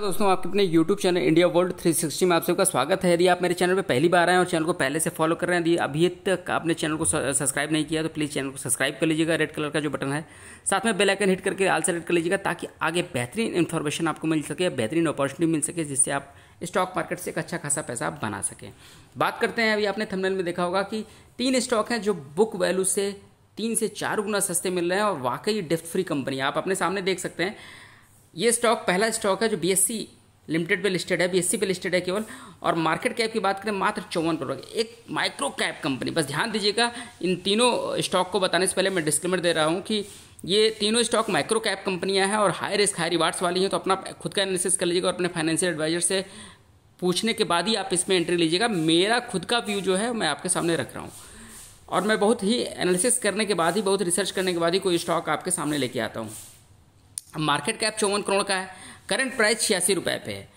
दोस्तों आपके अपने YouTube चैनल इंडिया वर्ल्ड 360 में आप सबका स्वागत है यदि आप मेरे चैनल पर पहली बार आए और चैनल को पहले से फॉलो कर रहे हैं यदि अभी तक आपने चैनल को सब्सक्राइब नहीं किया तो प्लीज़ चैनल को सब्सक्राइब कर लीजिएगा रेड कलर का जो बटन है साथ में बेल आइकन हिट करके आल सेलेक्ट कर लीजिएगा ताकि आगे बेहतरीन इन्फॉर्मेशन आपको मिल सके बेहतरीन अपॉर्चुनिटी मिल सके जिससे आप स्टॉक मार्केट से एक अच्छा खासा पैसा बना सकें बात करते हैं अभी आपने थंबनेल में देखा होगा कि तीन स्टॉक हैं जो बुक वैल्यू से तीन से चार गुना सस्ते मिल रहे हैं और वाकई डेफ्ट फ्री कंपनी आप अपने सामने देख सकते हैं ये स्टॉक पहला स्टॉक है जो बी लिमिटेड पे लिस्टेड है बी पे लिस्टेड है केवल और मार्केट कैप की बात करें मात्र चौवन करोड़ एक माइक्रो कैप कंपनी बस ध्यान दीजिएगा इन तीनों स्टॉक को बताने से पहले मैं डिस्क्लेमर दे रहा हूँ कि ये तीनों स्टॉक माइक्रो कैप कंपनियाँ हैं और हाई रिस्क हाई रिवार्ड्स वाली हैं तो अपना खुद का एनालिसिस कर लीजिएगा और अपने फाइनेंशियल एडवाइजर से पूछने के बाद ही आप इसमें एंट्री लीजिएगा मेरा खुद का व्यू जो है मैं आपके सामने रख रहा हूँ और मैं बहुत ही एनालिसिस करने के बाद ही बहुत रिसर्च करने के बाद ही कोई स्टॉक आपके सामने लेके आता हूँ मार्केट कैप चौवन करोड़ का है करंट प्राइस छियासी रुपये पे है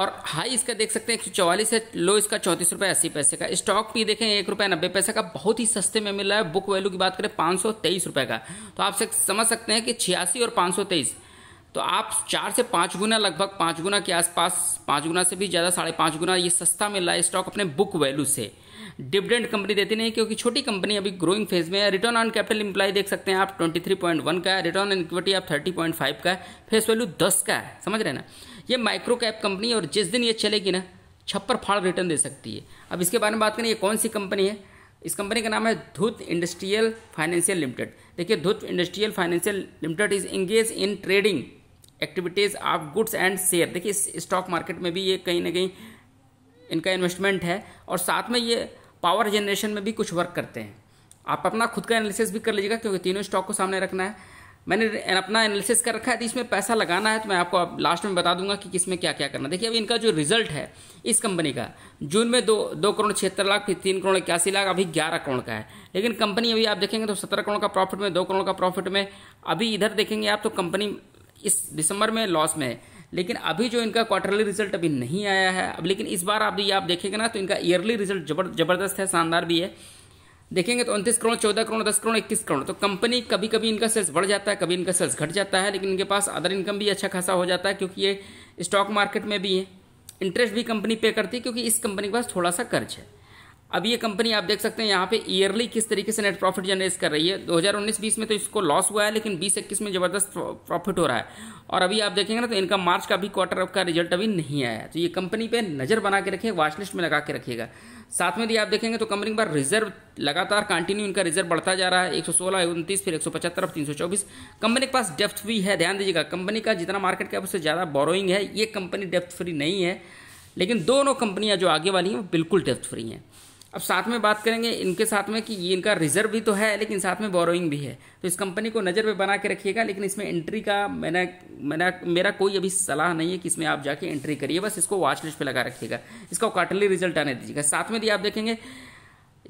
और हाई इसका देख सकते हैं एक सौ चौवालीस है लो इसका चौंतीस रुपये अस्सी पैसे का स्टॉक भी देखें एक रुपये नब्बे पैसे का बहुत ही सस्ते में मिल रहा है बुक वैल्यू की बात करें पाँच सौ तेईस रुपये का तो आप समझ सकते हैं कि छियासी और पाँच सौ तेईस तो आप चार से पाँच गुना लगभग पाँच गुना के आसपास पाँच गुना से भी ज़्यादा साढ़े पाँच गुना ये सस्ता मिल रहा है स्टॉक अपने बुक वैल्यू से डिविडेंड कंपनी देती नहीं क्योंकि छोटी कंपनी अभी ग्रोइंग फेज में है रिटर्न ऑन कैपिटल इंप्लाई देख सकते हैं आप 23.1 का है रिटर्न ऑन इक्विटी आप 30.5 का है फेस वैल्यू 10 का है समझ रहे ना ये माइक्रो कैप कंपनी है और जिस दिन ये चलेगी ना छप्पर फाड़ रिटर्न दे सकती है अब इसके बारे में बात करें ये कौन सी कंपनी है इस कंपनी का नाम है धुत इंडस्ट्रियल फाइनेंशियल लिमिटेड देखिए Dhoot industrial financial limited is engage in trading activities of goods and share देखिए इस स्टॉक मार्केट में भी ये कहीं ना कहीं इनका इन्वेस्टमेंट है और साथ में ये पावर जनरेशन में भी कुछ वर्क करते हैं आप अपना खुद का एनालिसिस भी कर लीजिएगा क्योंकि तीनों स्टॉक को सामने रखना है मैंने अपना एनालिसिस कर रखा है तो इसमें पैसा लगाना है तो मैं आपको आप लास्ट में बता दूंगा कि किस में क्या क्या करना देखिए अभी इनका जो रिजल्ट है इस कंपनी का जून में दो दो करोड़ छिहत्तर लाख फिर तीन करोड़ इक्यासी लाख अभी ग्यारह करोड़ का है लेकिन कंपनी अभी आप देखेंगे तो सत्रह करोड़ का प्रॉफिट में दो करोड़ का प्रॉफिट में अभी इधर देखेंगे आप तो कंपनी इस दिसंबर में लॉस में है लेकिन अभी जो इनका क्वार्टरली रिजल्ट अभी नहीं आया है अब लेकिन इस बार आप ये आप देखेंगे ना तो इनका ईयरली रिजल्ट जबरदस्त है शानदार भी है देखेंगे तो उनतीस करोड़ चौदह करोड़ दस करोड़ इक्कीस करोड़ तो कंपनी कभी कभी इनका सेल्स बढ़ जाता है कभी इनका सेल्स घट जाता है लेकिन इनके पास अदर इनकम भी अच्छा खासा हो जाता है क्योंकि ये स्टॉक मार्केट में भी है इंटरेस्ट भी कंपनी पे करती है क्योंकि इस कंपनी के पास थोड़ा सा कर्ज है अब ये कंपनी आप देख सकते हैं यहाँ पे ईयरली किस तरीके से नेट प्रॉफिट जनरेट कर रही है 2019-20 में तो इसको लॉस हुआ है लेकिन 20-21 में जबरदस्त प्रॉफिट हो रहा है और अभी आप देखेंगे ना तो इनका मार्च का भी क्वार्टर ऑफ का रिजल्ट अभी नहीं आया है तो ये कंपनी पे नज़र बना के रखिए वाचलिस्ट में लगा के रखिएगा साथ में यदि आप देखेंगे तो कंपनी पर रिजर्व लगातार कंटिन्यू इनका रिजर्व बढ़ता जा रहा है एक सौ सोलह फिर एक सौ पचहत्तर तीन सौ चौबीस कंपनी के पास डेप्थ फ्री है ध्यान दीजिएगा कंपनी का जितना मार्केट का उससे ज़्यादा बोरोइंग है ये कंपनी डेप्थ फ्री नहीं है लेकिन दोनों कंपनियां जो आगे वाली हैं वो बिल्कुल डेप्थ फ्री हैं अब साथ में बात करेंगे इनके साथ में कि ये इनका रिजर्व भी तो है लेकिन साथ में बोरोइंग भी है तो इस कंपनी को नज़र में बना के रखिएगा लेकिन इसमें एंट्री का मैंने मैंने मेरा कोई अभी सलाह नहीं है कि इसमें आप जाके एंट्री करिए बस इसको वॉच लिस्ट पर लगा रखिएगा इसका क्वार्टरली रिजल्ट आने दीजिएगा साथ में भी आप देखेंगे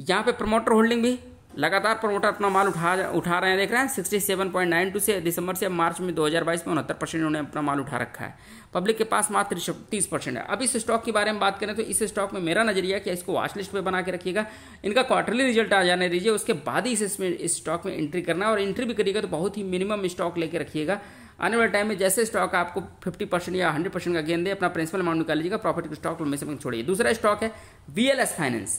यहाँ पे प्रमोटर होल्डिंग भी लगातार प्रमोटर अपना माल उठा उठा रहे हैं देख रहे हैं sixty seven point nine two से दिसंबर से मार्च में दो हजार बाईस में उनहत्तर परसेंट उन्होंने अपना माल उठा रखा है पब्लिक के पास मात्र तीस परसेंट है अब इस स्टॉक के बारे में बात करें तो इस स्टॉक में मेरा नजरिया कि इसको वॉच लिस्ट पर बना के रखिएगा इनका क्वार्टरली रिजल्ट आ जाने दीजिए उसके बाद ही इसमें इस स्टॉक में एंट्री करना और एंट्री भी करिएगा तो बहुत ही मिनिमम स्टॉक लेके रखिएगा आने वाले टाइम में जैसे स्टॉक आपको 50 परसेंट या 100 परसेंट का गेंद दे अपना प्रिंसिपल अमाउंट निकाल लीजिएगा प्रॉफिट स्टॉक में से छोड़िए दूसरा स्टॉक है वी फाइनेंस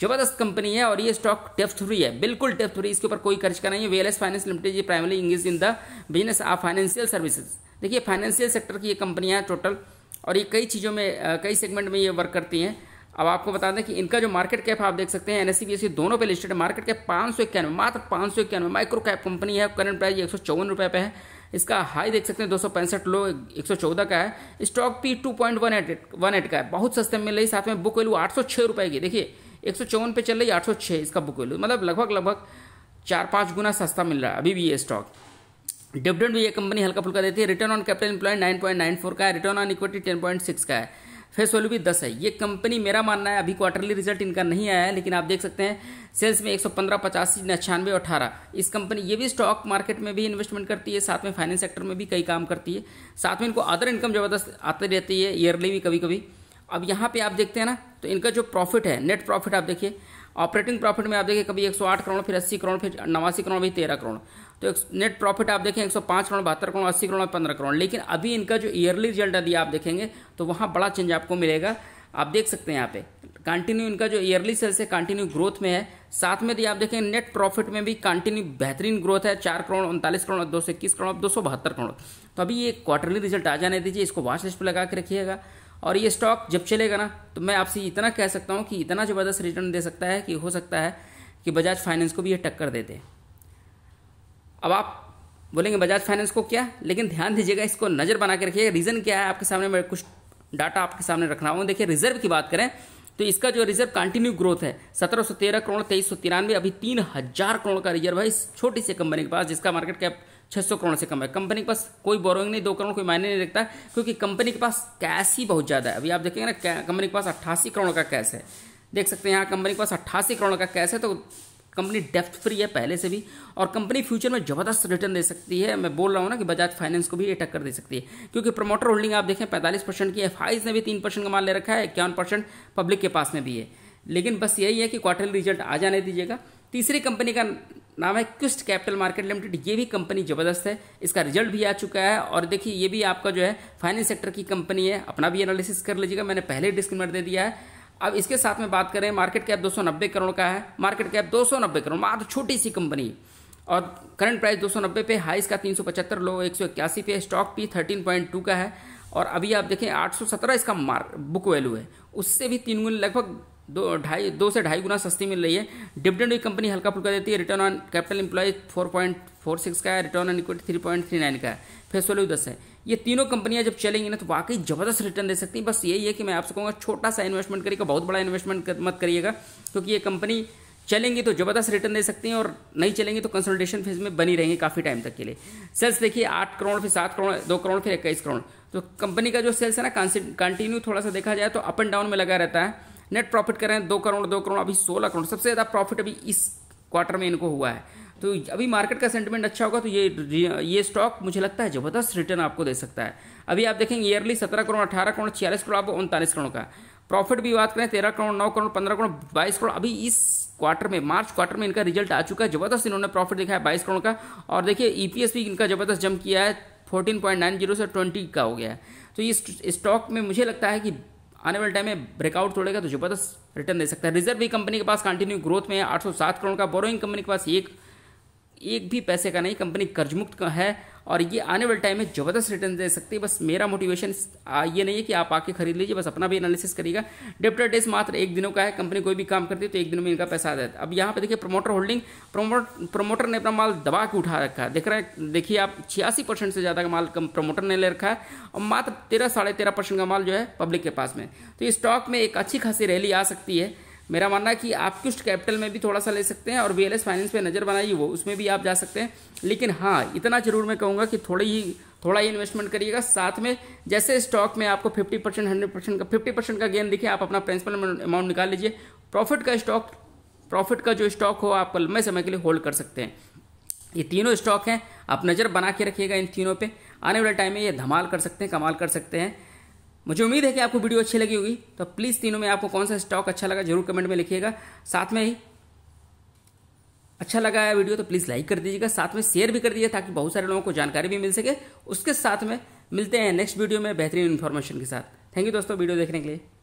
जबरदस्त कंपनी है और ये स्टॉक डेप्थ फ्री है बिल्कुल डेप्थ फ्री इसके ऊपर कोई खर्च का नहीं है एस फाइनेंस लिमिटेड ये primary English in the business of financial services देखिए फाइनेंशियल सेक्टर की ये कंपनियाँ टोटल और ये कई चीज़ों में कई सेगमेंट में ये वर्क करती हैं अब आपको बता दें कि इनका जो मार्केट कैप आप देख सकते हैं एस e, e, दोनों पे लिस्टेड मार्केट कैप पाँच सौ इक्यानवे मात्र पाँच सौ इक्यानवे माइक्रो कैप कंपनी है करंट प्राइस एक सौ चौवन रुपये पे है इसका हाई देख सकते हैं दो सौ पैंसठ लो एक सौ चौदह का है stock P two point one eight one eight का है बहुत सस्ते मिल रही साथ में बुक वैल्यू आठ सौ छः रुपये की देखिए एक सौ चौवन पे चल रही है आठ सौ छः इसका बुक वैल्यू मतलब लगभग लगभग चार पाँच गुना सस्ता मिल रहा है अभी भी ये स्टॉक डिविडेंड भी ये कंपनी हल्का फुल्का देती है return on capital employ nine point nine four का है return on equity ten point six का है फेस वैल्यू भी दस है ये कंपनी मेरा मानना है अभी क्वार्टरली रिजल्ट इनका नहीं आया है लेकिन आप देख सकते हैं सेल्स में एक सौ पंद्रह पचासी नछानवे अठारह इस कंपनी ये भी स्टॉक मार्केट में भी इन्वेस्टमेंट करती है साथ में फाइनेंस सेक्टर में भी कई काम करती है साथ में इनको अदर इनकम जबरदस्त आती रहती है ईयरली भी कभी कभी अब यहाँ पे आप देखते हैं ना तो इनका जो प्रॉफिट है नेट प्रॉफिट आप देखिए ऑपरेटिंग प्रॉफिट में आप देखिए कभी 108 करोड़ फिर 80 करोड़ फिर नवासी करोड़ भी 13 करोड़ तो नेट प्रॉफिट आप देखें 105 करोड़ बहत्तर करोड़ 80 करोड़ पंद्रह करोड़ लेकिन अभी इनका जो ईयरली रिजल्ट यदि आप देखेंगे तो वहाँ बड़ा चेंज आपको मिलेगा आप देख सकते हैं यहाँ पे कंटिन्यू इनका जो ईयरली सेल्स है कंटिन्यू ग्रोथ में है साथ में यदि आप देखें नेट प्रॉफिट में भी कंटिन्यू बेहतरीन ग्रोथ है चार करोड़ उनतालीस करोड़ दो सौ इक्कीस करोड़ दो सौ बहत्तर करोड़ तो अभी ये क्वार्टरली रिजल्ट आ जाने दीजिए इसको वाच लिस्ट पर लगा के रखिएगा और ये स्टॉक जब चलेगा ना तो मैं आपसे इतना कह सकता हूँ कि इतना ज़बरदस्त रिटर्न दे सकता है कि हो सकता है कि बजाज फाइनेंस को भी ये टक्कर दे दे अब आप बोलेंगे बजाज फाइनेंस को क्या लेकिन ध्यान दीजिएगा इसको नज़र बना के रखिएगा रीज़न क्या है आपके सामने मैं कुछ डाटा आपके सामने रखना हूँ देखिए रिजर्व की बात करें तो इसका जो रिजर्व कंटिन्यू ग्रोथ है सत्रह सौ तेरह करोड़ तेईस सौ तिरानवे अभी तीन हजार करोड़ का रिजर्व है इस छोटी सी कंपनी के पास जिसका मार्केट कैप 600 करोड़ से कम है कंपनी के पास कोई बोरोइंग नहीं दो करोड़ कोई मायने नहीं रखता क्योंकि कंपनी के पास कैश ही बहुत ज़्यादा है अभी आप देखेंगे ना कंपनी के पास अट्ठासी करोड़ का कैश है देख सकते हैं यहाँ कंपनी के पास अट्ठासी करोड़ का कैश है तो कंपनी डेफ्थ फ्री है पहले से भी और कंपनी फ्यूचर में जबरदस्त रिटर्न दे सकती है मैं बोल रहा हूँ ना कि बजाज फाइनेंस को भी ये टक्कर दे सकती है क्योंकि प्रमोटर होल्डिंग आप देखें पैंतालीस परसेंट की एफ ने भी तीन परसेंट का माल ले रखा है इक्यावन परसेंट पब्लिक के पास में भी है लेकिन बस यही है कि क्वार्टरली रिजल्ट आ जाने दीजिएगा तीसरी कंपनी का नाम है क्विस्ट कैपिटल मार्केट लिमिटेड ये भी कंपनी ज़बरदस्त है इसका रिजल्ट भी आ चुका है और देखिए ये भी आपका जो है फाइनेंस सेक्टर की कंपनी है अपना भी एनालिसिस कर लीजिएगा मैंने पहले डिस्क्लेमर दे दिया है अब इसके साथ में बात करें मार्केट कैप दो करोड़ का है मार्केट कैप दो करोड़ मात्र छोटी सी कंपनी और करंट प्राइस दो पे हाई इसका तीन लो एक पे स्टॉक पी थर्टीन का है और अभी आप देखें 817 इसका मार्क बुक वैल्यू है उससे भी तीन गुना लगभग दो ढाई दो से ढाई गुना सस्ती मिल रही है डिविडेंड भी कंपनी हल्का फुल्का देती है return on capital employ four point four six का है return on equity three point three nine का है फेस वैल्यू दस है ये तीनों कंपनियां जब चलेंगी ना तो वाकई जबरदस्त रिटर्न दे सकती हैं बस यही है कि मैं आपसे कहूँगा छोटा सा इन्वेस्टमेंट करिएगा बहुत बड़ा इन्वेस्टमेंट मत करिएगा क्योंकि ये कंपनी चलेंगी तो जबरदस्त रिटर्न दे सकती हैं और नहीं चलेंगी तो कंसल्टेशन फीस में बनी रहेंगी काफ़ी टाइम तक के लिए सेल्स देखिए आठ करोड़ फिर सात करोड़ दो करोड़ फिर इक्कीस करोड़ तो कंपनी का जो सेल्स है ना कंटिन्यू थोड़ा सा देखा जाए तो अप एंड डाउन में लगा रहता है नेट प्रॉफिट करें दो करोड़ दो करोड़ अभी सोलह करोड़ सबसे ज़्यादा प्रॉफिट अभी इस क्वार्टर में इनको हुआ है तो अभी मार्केट का सेंटीमेंट अच्छा होगा तो ये ये स्टॉक मुझे लगता है ज़बरदस्त रिटर्न आपको दे सकता है अभी आप देखेंगे ईयरली सत्रह करोड़ अठारह करोड़ छियालीस करोड़ आप उनतालीस करोड़ का प्रॉफिट भी बात करें तेरह करोड़ नौ करोड़ पंद्रह करोड़ बाईस करोड़ अभी इस क्वार्टर में मार्च क्वार्टर में इनका रिजल्ट आ चुका है जबरदस्त इन्होंने प्रॉफिट दिखाया बाईस करोड़ का और देखिए ईपीएस भी इनका जबरदस्त जम किया है फोर्टीन पॉइंट नाइन जीरो से ट्वेंटी का हो गया है तो इस स्टॉक में मुझे लगता है कि आने वाले टाइम में ब्रेकआउट तोड़ेगा तो जबरदस्त रिटर्न दे सकता है रिजर्व भी कंपनी के पास कंटिन्यू ग्रोथ में है आठ करोड़ का बोरोइंग कंपनी के पास एक एक भी पैसे का नहीं कंपनी कर्जमुक्त है और ये आने वाले टाइम में ज़बरदस्त रिटर्न दे सकती है बस मेरा मोटिवेशन ये नहीं है कि आप आके खरीद लीजिए बस अपना भी एनालिसिस करिएगा डेप्टर डेज मात्र एक दिनों का है कंपनी कोई भी काम करती है तो एक दिन में इनका पैसा आ जाता है अब यहाँ पर देखिए प्रमोटर होल्डिंग प्रमोटर ने अपना माल दबा के उठा रखा है देख रहे हैं देखिए आप छियासी परसेंट से ज़्यादा का माल प्रमोटर ने ले रखा है और मात्र तेरह साढ़े तेरह परसेंट का माल जो है पब्लिक के पास में तो इस स्टॉक में एक अच्छी खासी रैली आ सकती है मेरा मानना है कि आप क्विस्ट कैपिटल में भी थोड़ा सा ले सकते हैं और बी फाइनेंस पे नज़र बनाइए वो उसमें भी आप जा सकते हैं लेकिन हाँ इतना जरूर मैं कहूँगा कि थोड़ी ही थोड़ा ही इन्वेस्टमेंट करिएगा साथ में जैसे स्टॉक में आपको 50 परसेंट हंड्रेड परसेंट का फिफ्टी परसेंट का गेन दिखे आप अपना प्रिंसिपल अमाउंट निकाल लीजिए प्रॉफिट का स्टॉक प्रॉफिट का जो स्टॉक हो आप लंबे समय के लिए होल्ड कर सकते हैं ये तीनों स्टॉक हैं आप नज़र बना के रखिएगा इन तीनों पे आने वाले टाइम में ये धमाल कर सकते हैं कमाल कर सकते हैं मुझे उम्मीद है कि आपको वीडियो अच्छी लगी होगी तो प्लीज़ तीनों में आपको कौन सा स्टॉक अच्छा लगा जरूर कमेंट में लिखिएगा साथ में ही अच्छा लगा है वीडियो तो प्लीज़ लाइक कर दीजिएगा साथ में शेयर भी कर दीजिए ताकि बहुत सारे लोगों को जानकारी भी मिल सके उसके साथ में मिलते हैं नेक्स्ट वीडियो में बेहतरीन इन्फॉर्मेशन के साथ थैंक यू दोस्तों वीडियो देखने के लिए